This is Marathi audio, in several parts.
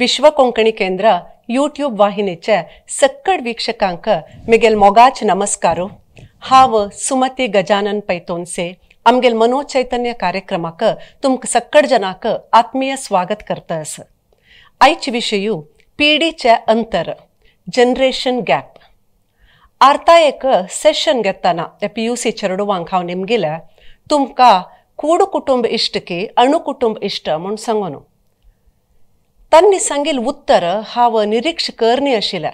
विश्व कोंकणी केंद्र ಯೂಟ್ಯೂಬ್ वाहिनीचे सक्कड ವೀಕ್ಷಕಾಂಕ मिगेल मोगाच ನಮಸ್ಕಾರ हाव सुमती गजानन ಪೈತೋನ್ಸೆ आमगेल मनोचैतन्य कार्यक्रमाक तुमक सक्कड जनाक आत्मीय स्वागत करतास आयच विषयू पिढीचे अंतर जनरेशन गॅप आर्ता एक सेशन घेताना त्या पी यू सी चेडवांक हांव तुमकां कूड कुटुंब इश्ट के अणुकुटुंब इश्ट म्हूण त्यांनी सांगेल उत्तर हांव निरीक्ष करणी आशिल्लें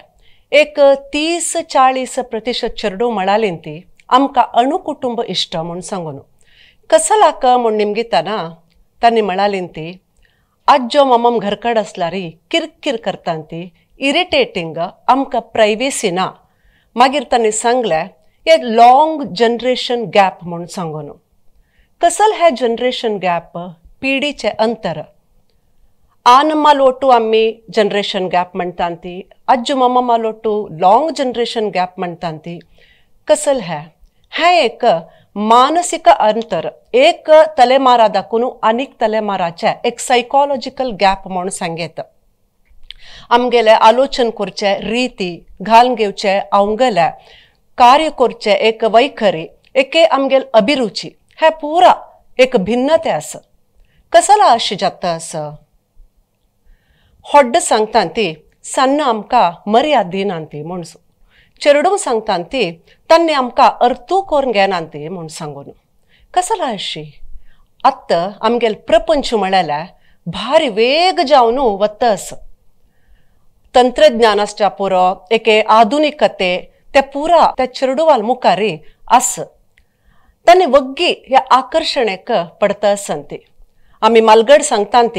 एक तीस चाळीस प्रतिशत चेडूं म्हणालीं ती आमकां अणुकुटुंब इश्ट म्हूण सांगून कसलाक म्हूण निमगितना तांणी म्हणालीं ती आज्जो मामम घरकड असला री किरकिर करता ती इरिटेटींग आमकां प्रायवेसी ना मागीर तांणी सांगलें हे लाँग जनरेशन गॅप म्हूण सांगून कसल हे जनरेशन गॅप पिढीचे अंतर आनम लोटू आम्ही जनरेशन गॅप म्हणतात ती मम्मा लोटू लॉंग जनरेशन गॅप म्हणत ती कसल है हे एक मानसिक अंतर एक तलेमारा दाखवून तलेमाराचे एक सायकॉलॉजिकल गॅप म्हणून सांगेत आमगेले आलोचन करचे रिती घालून घेवचे अवंगले कार्य करचे एक वैखरी एके आमगेल अभिरुची हे पूरा एक भिन्नते अस ಹಡ್ಡ ಸಾಗ ಸಾನ ಮರ್ಯಾದ ದಿನಾಂತ ಚರಡೂ ಸಾಗತೂ ಕೂಡ ಅತ್ತ ಸಾಗೆ ಪ್ರಪಂಚ ಭಾರಿ ವೇಗ ಜಂತ್ರಜ್ಞಾನ ಪುರೋನಿಕ ಕತೆ ಚರಡೂವಾ ಆಕಣೆಕ ಪಡತೀ ಮಲ್ಗಡ್ ಸಂತತ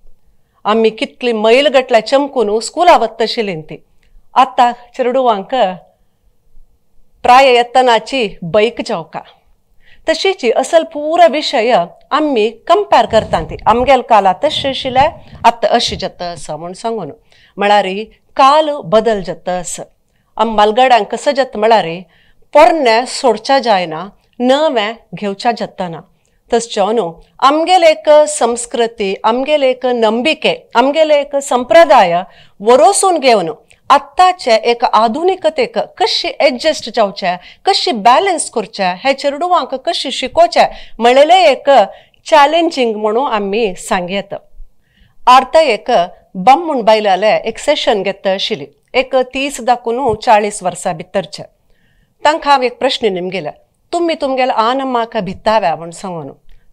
आम्ही कितली गटला चमकून स्कुला वत्त आशिल्लीं ती आतां प्राय येतनाची बैक जावका तशीची असल पुरा विषय आम्ही कंपेर करता ती आमगेल काल आता आशिल्लें आतां अशी जाता असं म्हूण सांगून म्हळ्यार काल बदल जाता अस आमी मालगडांक कसो जत म्हळ्यार पोरणें सोडच्या जायना नवें घेवच्या जतना एक संस्कृती आमगेले एक नंबिके आमगेले एक संप्रदाय वरोसून घेवन आत्ताचे एक आधुनिकतेक कशी एडजस्ट जावचे कशी बॅलन्स करचे हे चेडवांक कशी शिकोवचे म्हणलेले एक चॅलेंजिंग म्हणून आम्ही सांगयेत आर्ता एक बम म्हूण बायलाले एक सेशन घेत आशिल्ली एक तीस दाखून चाळीस वर्सां भितरचे तांकां हांव एक प्रश्न नेमगेले तुम्ही तुमगेले आनमाक भिताव्या म्हूण सांगून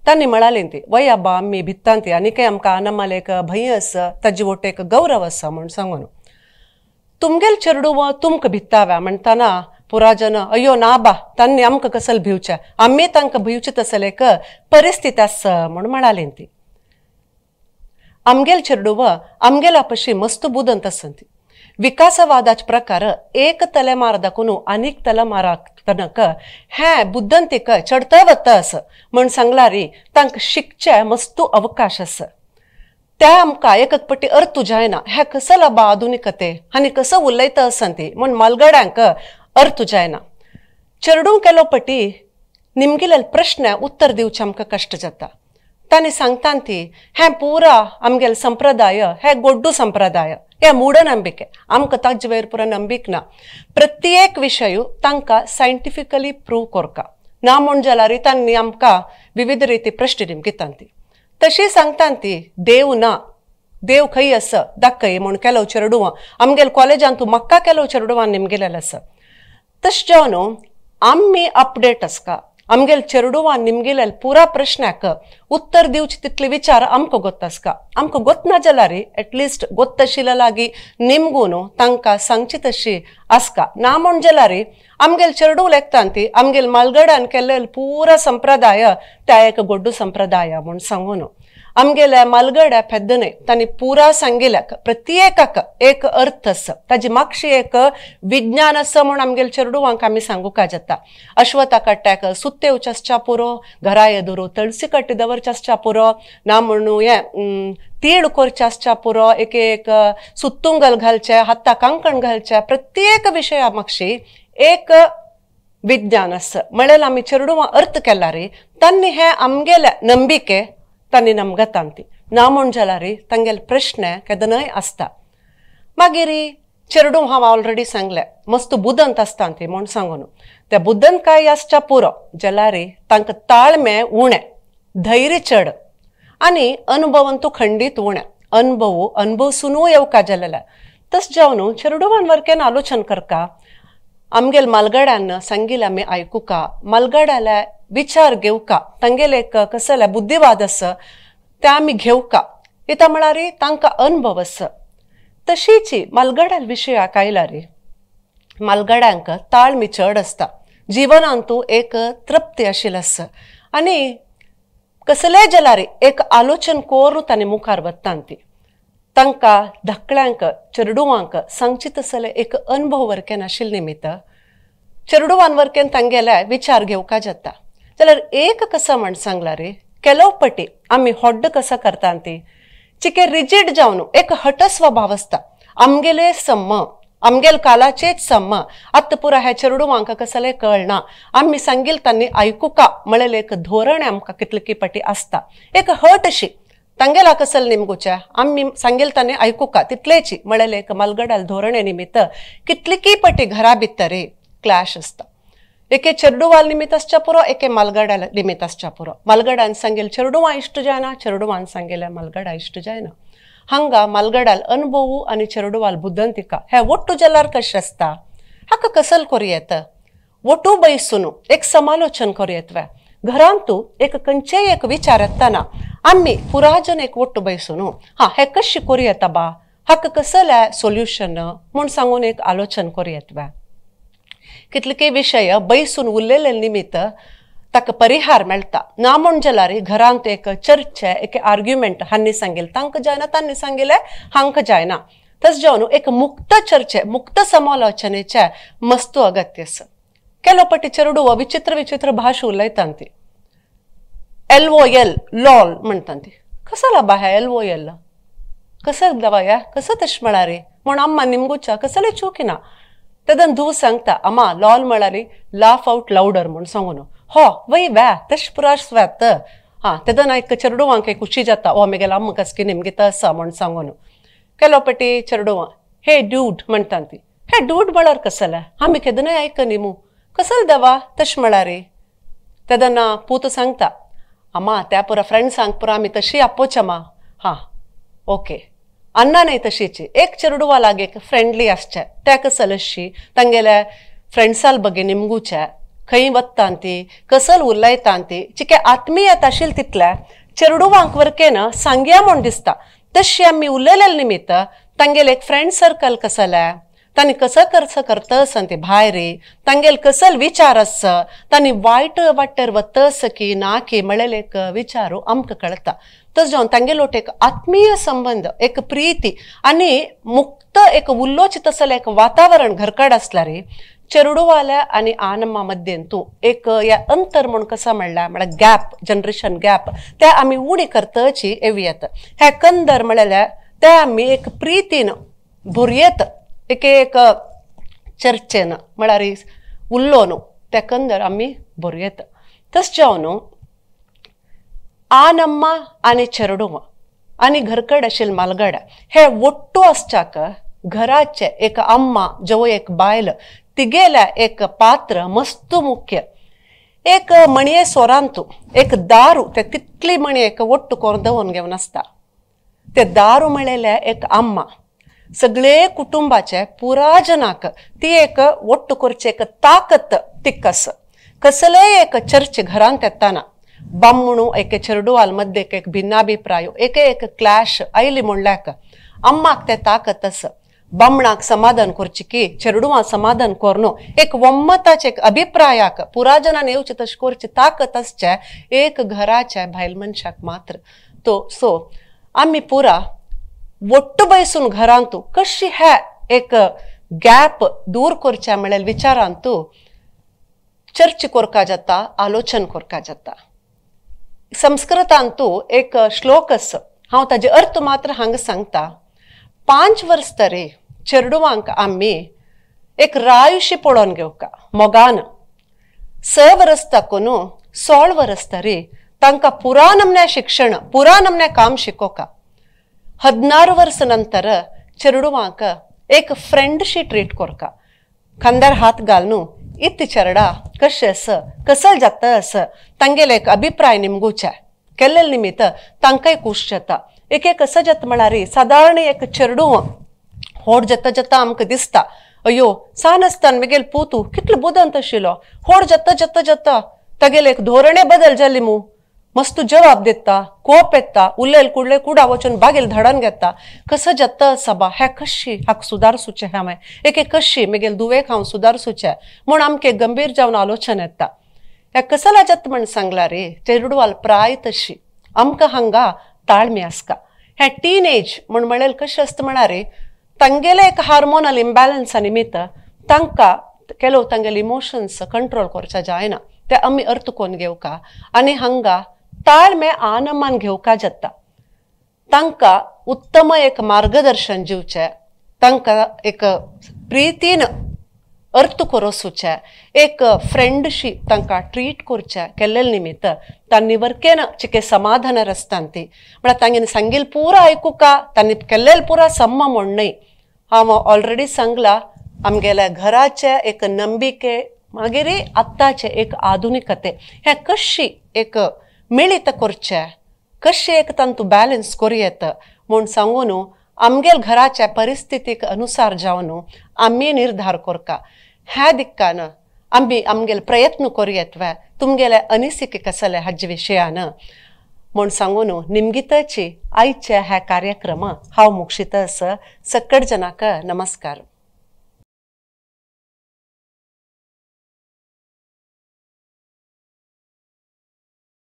त्यांनी म्हणाले वय अब्बा अबा भिज्ता आणि भय असा वोट एक गौरव असा म्हणून सांगून तुमगेल व तुमक भित्ताव्या म्हणताना पुराजन अय्यो ना बा तांनी आमक कसल भिवच्या आम्ही तांक भिवचे एक परिस्थिती असेल व आमगेला पशी मस्त बुदंत असंती विकासवादाच प्रकार एक तलेमार ತಲೆಮಾರದಕ್ಕೂ ಅನೇಕ ತಲೆಮಾರ तनक ಹೇ ಬುದ್ಧಂತಿಕ ಚಡ್ತ वतस म्हण सांगलारी तांकां शिकचे मस्तू अवकाश अस त्या आमकां एकक पटी अर्थ तुजायना हे कसं लाबा आधुनिकते आनी कसं उलयता आसान म्हण मालगड्यांक अर्थ तुजायना चेडूं केलो पटी निमगेले प्रश्न उत्तर दिवचे आमकां कश्ट जाता तांणी सांगतान ती हें पुरा आमगेल संप्रदाय हे गोड्डू संप्रदाय या ಮೂಢ ನಂಬಿಕೆ आमकां ताक जिवेर पुरो ನಂಬಿಕೆ ना प्रत्येक विशय तांकां सायंटिफिकली प्रूव करका ना म्हूण जाल्यार तांणी आमकां विविध रिती प्रश्न दिमकितात ती तशी सांगतात ती देव ना देव खंय आसा दाखय म्हूण केलो चेडुवां आमगेल्या कॉलेजान तूं मक्का केलो चेडुवां नेमगेलेलें आसा तशें जेवण न्हू आमी अपडेट आसता ಅಮ್ಗೆಲ್ ಚೆಡೂ ಆ ನಿಮಗಿಲ್ಲ ಪುರಾ ಪ್ರಶ್ನಾಕ ಉತ್ತರ ದಿವಾರ ಅಮ ಗಸ್ಕ ಗೊತ್ತ ನಾ ಜಲ್ಲೇ ಅಸ್ಕ ಗೊತ್ತಿಲ್ಲಿ ನಿಮಗು ನೂ ತಂಕಾ ಸಾಗು ಜಲ್ಲೇ ಮಲ್ಗಡ ಚೆಡೂ ಲೆಕ್ಕೂರ ಸಂಪ್ರದಾಯ ಗೊಡ್ಡು ಸಂಪ್ರದಾಯ आमगेल्या मालगड्या पेद्दने त्यांनी पुरा सांगिल्याक प्रत्येकाक एक अर्थ अस ताजी मागशी एक विज्ञान आसा म्हूण आमगेल्या आम्ही सांगू सांगूंक जाता अश्वता कट्ट्याक सुत्ते उचासच्या पुरो घरा येदुरो तळसी कट्टी चसच्या पुरो ना म्हणू हें तीळ कोरच्यासच्या पुरो एक एक सुत्तुंगल घालचे हत्ता कांकण घालचे प्रत्येक विषया मागशी एक विज्ञान अस म्हणल्यार आमी अर्थ केला रे त्यांनी हे आमगेल्या नंबिके तांणी नमगत तांती ना म्हूण जाल्यार तंगेल प्रश्न केदनाय आसता मागीर चेरडू हांव ऑलरेडी सांगलें मस्त बुदंत आसता ती म्हूण सांगून त्या बुद्धंत काय आसच्या पुरो जाल्यार तांकां ताळमे उणें धैर्य चड आनी अनुभवंत तू खंडीत उणें अनुभव सुनू येवका जाल्यार तस जावन चेडूवान वर्केन आलोचन करका आमगेल आम्ही ऐकू आमी आयकुका मालगडाला विचार ವಿಚಾರ್ ಗೆವ್ಕ बुद्धिवाद अस त्या आम्ही घेवका का येता रे तांकां अनुभव अस तशीची मालगड्या विशयाक आयला रे मालगड्यांक ताळमी चड आसता जिवनांतू एक तृप्ती अस आणि आनी जला रे एक आलोचन कोरू तांणी मुखार वत्तान ती तांकां धकल्यांक चरडुवांक सांगची तसले एक अनुभव वर्केन आशिल्ले निमित्त चेडुवां वर्केन तांगेले विचार घेवका जाता तर एक कसं म्हण सांगला रे केलो पटी आमी हॉड्ड कसा करता ती चिके रिजिड जाऊन एक हट स्वभाव आसता आमगेले सम्म आमगेल कालाचेच सम्म आत्त पुरा ह्या चरडू आमकां कसले कळना आम्ही सांगील ऐकू का म्हणले एक धोरण आमकां की पटी असता एक हट अशी तांगेला कसल निमगुच्या आमी सांगेल ऐकू आयकुका तितलेची म्हणले एक मलगडाल धोरणे निमित्त की पटी घरा भितर क्लॅश असता ಏಕೆ ಚೆರ್ಡುವ ಅಲ್ಲಿ ಮಿತಶ್ಚಾಪುರ ಏಕೆ ಮಲ್ಗಡ ಅಲ್ಲಿ ಮಿತಶ್ಚಾಪುರ ಮಲ್ಗಡ ಅನ್ಸಂಗಿಲ್ಲ ಚೆರ್ಡುವ ಇಷ್ಟು ಜನ ಚೆರ್ಡುವ ಅನ್ಸಂಗಿಲ್ಲ ಮಲ್ಗಡ ಇಷ್ಟು ಜಾಯನ ಹಂಗ ಮಲ್ಗಡಾಲ್ ಅನುಭವೂ आणि ಚೆರಡುवाल ಬುದ್ಧಂತಿಕ हे ಒಟ್ಟು ಜಲ್ಲಾರ್ ಕಶ್ರಸ್ತ ಹಕ್ಕ ಕಸಲ್ ಕೊರಿಯೇತ ಒಟ್ಟು ಬಯಸುನು एक ಸಮಾಲೋಚನ ಕೊರಿಯತ್ವೆ घरांतू एक ಕಂಚೆ एक विचार येताना आम्ही पुराजन ಒಟ್ಟು ಬಯಸುನು हा ಹೆ कशी ಕೊರಿಯता ಬಾ ಹಕ್ಕ कसलं ಸೊಲ್ಯೂಷನ್ म्हणून सांगून एक आलोचन ಕೊರಿಯತ್ವ कितलके विषय बैसून उरलेले निमित्त ताका परिहार मेळटा ना जाल्यार घरांत एक चर्चे एक आर्ग्युमेंट हांनी तांकां जायना तांणी सांगिल्ले हांक जायना तस जाऊन एक मुक्त चर्चे मुक्त समालोचनेचे मस्तू अगत्य केलो पटी चरडू विचित्र विचित्र भाश उलयतात ती ओ एल लॉल म्हणतात ती कसला बाया एल ओ या कसं तश म्हणा रे म्हण आम्ही निमगुच्या कसलें चूक ना ತದನ್ ದೂ ಸಂಕ್ತ ಅಮ್ಮ ಲಾಲ್ ಮಳಲಿ ಲಾಫ್ ಔಟ್ ಲೌಡರ್ ಮುಂಡ್ ಸಂಗನು ಹೋ ವೈ ವ್ಯಾ ತಶ್ ಪುರಾ ಸ್ವತ್ ಹಾ ತದನ್ ಐಕ್ ಚರಡು ವಾಂಕೈ ಖುಷಿ ಜಾತ ಓ ಮೆಗೆ ಅಮ್ಮ ಕಸ್ಕಿ ನಿಮ್ಗೆ ತಸ ಮುಂಡ್ ಸಂಗನು ಕೆಲವ್ ಪಟ್ಟಿ ಚರಡು ಹೇ ಡೂಡ್ ಮಣ್ ಹೇ ಡೂಡ್ ಬಳರ್ ಕಸಲ ಆಮ್ ಕೆದನ ಐಕ ನಿಮು ಕಸಲ್ ದವಾ ತಶ್ ಮಳಾರಿ ತದನ್ನ ಪೂತ ಸಂಕ್ತ ಅಮ್ಮ ತ್ಯಾಪುರ ಫ್ರೆಂಡ್ಸ್ ಹಾಂಗ್ ಪುರಾ ಮಿತಶಿ ಅಪ್ಪೋಚಮ್ಮ ಹಾ ಓಕೆ ಅನ್ನನೇ ತಶೀಚಿ ಏಕ್ ಚರುಡುವಾಲಾಗೆ ಫ್ರೆಂಡ್ಲಿ ಅಷ್ಟೆ ತ್ಯಾಕ ಸಲಶಿ ತಂಗೆಲ ಫ್ರೆಂಡ್ಸಾಲ್ ಬಗ್ಗೆ ನಿಮ್ಗೂ ಚೆ ಕೈ ಒತ್ತಾಂತಿ ಕಸಲ್ ಉಲ್ಲಯತಾಂತಿ ಚಿಕೆ ಆತ್ಮೀಯ ತಶೀಲ್ ತಿಕ್ಲೆ ಚೆರಡುವಾಂಕ್ ವರ್ಕೇನ म्हूण दिसता तशी आमी निमित्त तांगेले एक फ्रेंड ते विचार अस భాయరి ತಂಗೆಲ್ ಕಸಲ್ वाईट तस ವಾಯ್ಟ್ ना ना की ಮಳೆಲೇಕ विचारू अमक कळता तस जाऊन तांगे एक आत्मीय संबंध एक प्रीती आणि मुक्त एक उल्लोचित असलं एक वातावरण घरकड आसला रे चरडूवाल्या आणि आनम्मा मध्ये तूं एक या अंतर म्हणून कसा म्हणला म्हळ्यार गॅप जनरेशन गॅप त्या आम्ही उणी करतची येवयात हे कंदर म्हणल्या त्या आम्ही एक प्रितीन भुरयेत एक एक चर्चेन म्हळ्यार उरलो न्हू तेकंदर आमी भरू येता तस आन अम्मा आनी चरडू आनी घरकड असेल मालगाडा हे वट्टू आसच्याक घराचे एक अम्मा जवळ एक बायल तिगेल्या एक पात्र मस्त मुख्य एक मणये सोरांतू एक दारू ते तितली मणी एक वट्टू कोरदवून घेवन आसता ते दारू म्हणलेले एक अम्मा सगळे कुटुंबाचे पुराजनाक ती एक वट्ट करचे एक ताकत तिकस कसले एक चर्च घरांत येताना बामणू एके चेडू आल एक भिन्नाभिप्राय एक एक क्लॅश आयली म्हणल्याक अम्माक ते ताकत अस बामणाक समाधान करचे की चेडूवां समाधान करनो एक वम्मताचे एक अभिप्रायाक पुराजनान येवचे तशें करची ताकत असचे एक घराच्या भायल मनशाक मात्र तो सो आम्ही पुरा ಒಟ್ಟು ಬಯಸುನ ಘರ ಅಂತು ಕಶಿ ಹ್ಯಾ ಏಕ ಗ್ಯಾಪ್ ದೂರ್ ಕೊರ್ಚಾ ಮೇಳಲ್ ವಿಚಾರ ಅಂತು ಚರ್ಚ್ ಕೊರ್ಕಾ ಜತ್ತ ಆಲೋಚನ್ ಕೊರ್ಕಾ ಜತ್ತ ಸಂಸ್ಕೃತ ಅಂತೂ एक श्लोकस हांव ताजे अर्थ मात्र हांगा सांगता पांच वर्स तरी चेडवांक आमी एक रायुशी पळोवन घेवका मोगान स वरस ताकून सोळ वरस तरी तांकां पुरा नमन्या शिक्षण पुरा नमन्या काम शिकोवका ಹದಿನಾರು वर्ष नंतर ಚರಡುವಾಕ एक ಫ್ರೆಂಡ್ ट्रीट ಟ್ರೀಟ್ ಕೊರ್ಕ हात ಹಾತ್ ಗಾಲ್ನು चरडा ಚರಡ कसल जात ಕಸಲ್ ಜಾತ एक अभिप्राय निमगुचे केल्ले निमित्त तांकांय खूश जाता एक एक असं जत म्हणारी सादारण एक चेडू होड जाता जाता आमकां दिसता अयो सान आसतना म्हगेल पुतू कितलो बुदंत आशिल्लो होड जाता जाता जाता एक धोरणे बदल जाली मू जवाब देता कोप येता उल्लेल कुडले कुडा वचन बागेल धडन घेता कसं जत्त सभा ह्या कशी हाक सुदार सुचे एक एक कशी मेगेल दुवे हांव सुदार सुचे म्हूण आमके गंभीर जावन आलोचन येता ह्या कसला जत्त म्हण सांगला रे चेरुडवाल प्राय तशी आमकां हांगा ताळमे आसका टीन एज म्हण म्हणलें कशें आसता म्हणा रे तांगेले एक हार्मोनल इम्बॅलन्सा निमित्त तांकां केलो तांगेले इमोशन्स कंट्रोल करचे जायना ते आमी अर्थ कोन घेवका आनी हांगा घेऊ का जाता तांकां उत्तम एक मार्गदर्शन ಜಿವಚೆ तांकां एक प्रीतीन अर्थ सुचे एक फ्रेंडशी तांकां ट्रीट करचे केल्ले निमित्त तांणी वरकेन चिके समाधान रस्तां ती म्हळ्यार तांगेन सांगील पुरा आयकुका तांणी केल्लेल पुरा सम्म न्हय हांव ऑलरेडी सांगला आमगेल्या घराचे एक नंबिके मागीर आत्ताचे एक आधुनिकते हे कशी एक मिळीत कोरचे कसे एक तंतू बॅलन्स करयेत म्हूण सांगून आमगेल घराच्या परिस्थितीक अनुसार जावन आम्ही निर्धार कोरका ह्या दिक्कान आम्ही आमगेल प्रयत्न करयेत वा तुमगेले अनिसिक कसले हाजे विशयान म्हूण सांगून निमगिताची आयच्या ह्या कार्यक्रम हांव मोक्षिता सकड जनाक नमस्कार